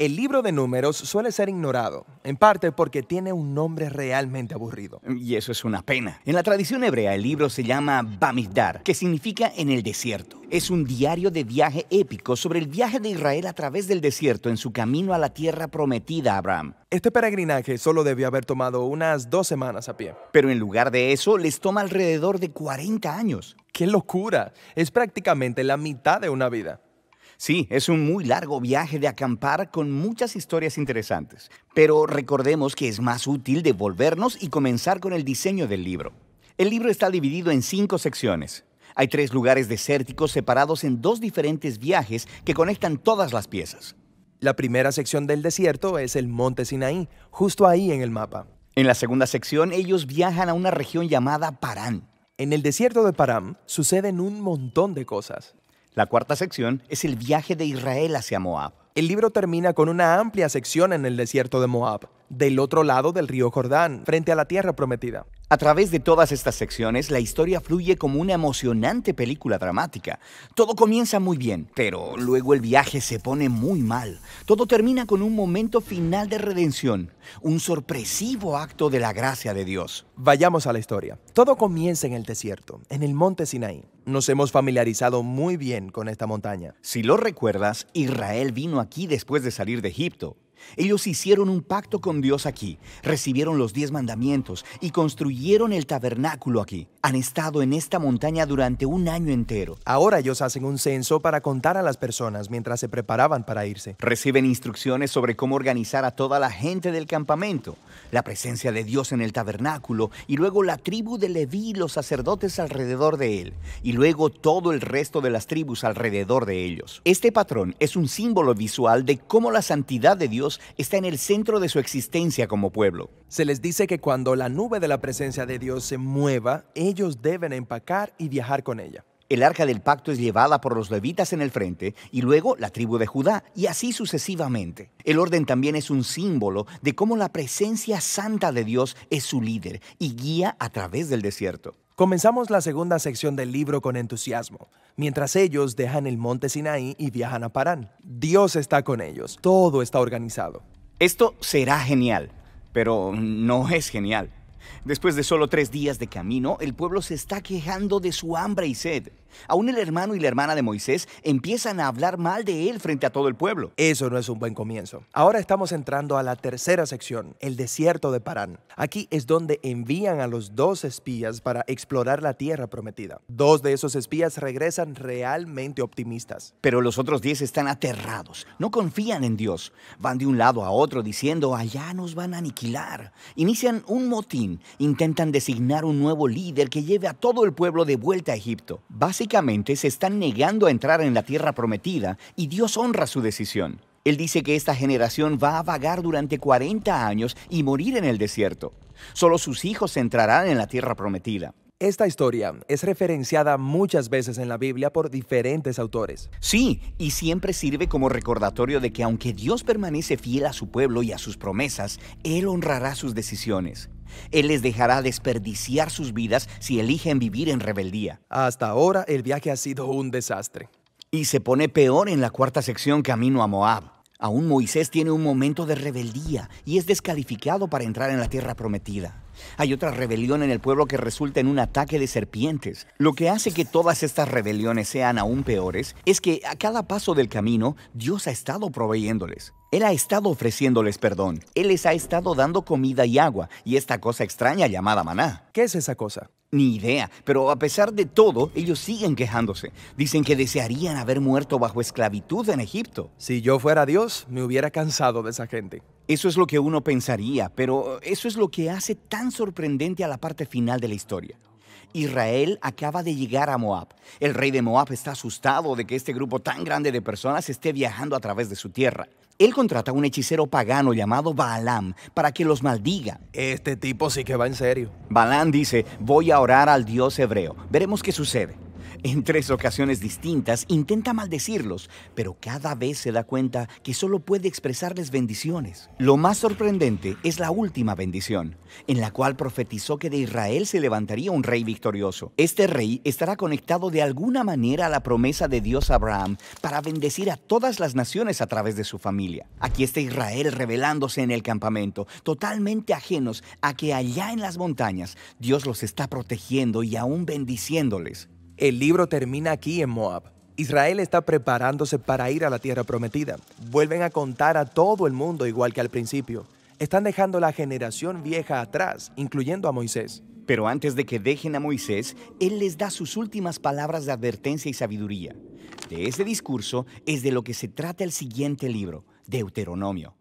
El libro de números suele ser ignorado, en parte porque tiene un nombre realmente aburrido. Y eso es una pena. En la tradición hebrea el libro se llama Bamidbar, que significa en el desierto. Es un diario de viaje épico sobre el viaje de Israel a través del desierto en su camino a la tierra prometida a Abraham. Este peregrinaje solo debió haber tomado unas dos semanas a pie. Pero en lugar de eso, les toma alrededor de 40 años. ¡Qué locura! Es prácticamente la mitad de una vida. Sí, es un muy largo viaje de acampar con muchas historias interesantes, pero recordemos que es más útil devolvernos y comenzar con el diseño del libro. El libro está dividido en cinco secciones. Hay tres lugares desérticos separados en dos diferentes viajes que conectan todas las piezas. La primera sección del desierto es el Monte Sinaí, justo ahí en el mapa. En la segunda sección ellos viajan a una región llamada Parán. En el desierto de Parán suceden un montón de cosas. La cuarta sección es el viaje de Israel hacia Moab. El libro termina con una amplia sección en el desierto de Moab, del otro lado del río Jordán, frente a la tierra prometida. A través de todas estas secciones, la historia fluye como una emocionante película dramática. Todo comienza muy bien, pero luego el viaje se pone muy mal. Todo termina con un momento final de redención, un sorpresivo acto de la gracia de Dios. Vayamos a la historia. Todo comienza en el desierto, en el monte Sinaí. Nos hemos familiarizado muy bien con esta montaña. Si lo recuerdas, Israel vino aquí después de salir de Egipto ellos hicieron un pacto con Dios aquí, recibieron los diez mandamientos y construyeron el tabernáculo aquí. Han estado en esta montaña durante un año entero. Ahora ellos hacen un censo para contar a las personas mientras se preparaban para irse. Reciben instrucciones sobre cómo organizar a toda la gente del campamento, la presencia de Dios en el tabernáculo y luego la tribu de Leví y los sacerdotes alrededor de él y luego todo el resto de las tribus alrededor de ellos. Este patrón es un símbolo visual de cómo la santidad de Dios está en el centro de su existencia como pueblo. Se les dice que cuando la nube de la presencia de Dios se mueva, ellos deben empacar y viajar con ella. El arca del pacto es llevada por los levitas en el frente y luego la tribu de Judá y así sucesivamente. El orden también es un símbolo de cómo la presencia santa de Dios es su líder y guía a través del desierto. Comenzamos la segunda sección del libro con entusiasmo, mientras ellos dejan el monte Sinaí y viajan a Parán. Dios está con ellos, todo está organizado. Esto será genial, pero no es genial. Después de solo tres días de camino, el pueblo se está quejando de su hambre y sed. Aún el hermano y la hermana de Moisés empiezan a hablar mal de él frente a todo el pueblo. Eso no es un buen comienzo. Ahora estamos entrando a la tercera sección, el desierto de Parán. Aquí es donde envían a los dos espías para explorar la tierra prometida. Dos de esos espías regresan realmente optimistas. Pero los otros diez están aterrados, no confían en Dios. Van de un lado a otro diciendo, allá nos van a aniquilar. Inician un motín, intentan designar un nuevo líder que lleve a todo el pueblo de vuelta a Egipto. Básicamente se están negando a entrar en la tierra prometida y Dios honra su decisión. Él dice que esta generación va a vagar durante 40 años y morir en el desierto. Solo sus hijos entrarán en la tierra prometida. Esta historia es referenciada muchas veces en la Biblia por diferentes autores. Sí, y siempre sirve como recordatorio de que aunque Dios permanece fiel a su pueblo y a sus promesas, Él honrará sus decisiones. Él les dejará desperdiciar sus vidas si eligen vivir en rebeldía. Hasta ahora el viaje ha sido un desastre. Y se pone peor en la cuarta sección camino a Moab. Aún Moisés tiene un momento de rebeldía y es descalificado para entrar en la tierra prometida. Hay otra rebelión en el pueblo que resulta en un ataque de serpientes. Lo que hace que todas estas rebeliones sean aún peores es que a cada paso del camino Dios ha estado proveyéndoles. Él ha estado ofreciéndoles perdón, Él les ha estado dando comida y agua, y esta cosa extraña llamada maná. ¿Qué es esa cosa? Ni idea, pero a pesar de todo, ellos siguen quejándose. Dicen que desearían haber muerto bajo esclavitud en Egipto. Si yo fuera Dios, me hubiera cansado de esa gente. Eso es lo que uno pensaría, pero eso es lo que hace tan sorprendente a la parte final de la historia. Israel acaba de llegar a Moab. El rey de Moab está asustado de que este grupo tan grande de personas esté viajando a través de su tierra. Él contrata a un hechicero pagano llamado Balaam para que los maldiga. Este tipo sí que va en serio. Balaam dice, voy a orar al Dios hebreo. Veremos qué sucede. En tres ocasiones distintas intenta maldecirlos, pero cada vez se da cuenta que solo puede expresarles bendiciones. Lo más sorprendente es la última bendición, en la cual profetizó que de Israel se levantaría un rey victorioso. Este rey estará conectado de alguna manera a la promesa de Dios Abraham para bendecir a todas las naciones a través de su familia. Aquí está Israel revelándose en el campamento, totalmente ajenos a que allá en las montañas Dios los está protegiendo y aún bendiciéndoles. El libro termina aquí en Moab. Israel está preparándose para ir a la tierra prometida. Vuelven a contar a todo el mundo igual que al principio. Están dejando la generación vieja atrás, incluyendo a Moisés. Pero antes de que dejen a Moisés, Él les da sus últimas palabras de advertencia y sabiduría. De ese discurso es de lo que se trata el siguiente libro, Deuteronomio.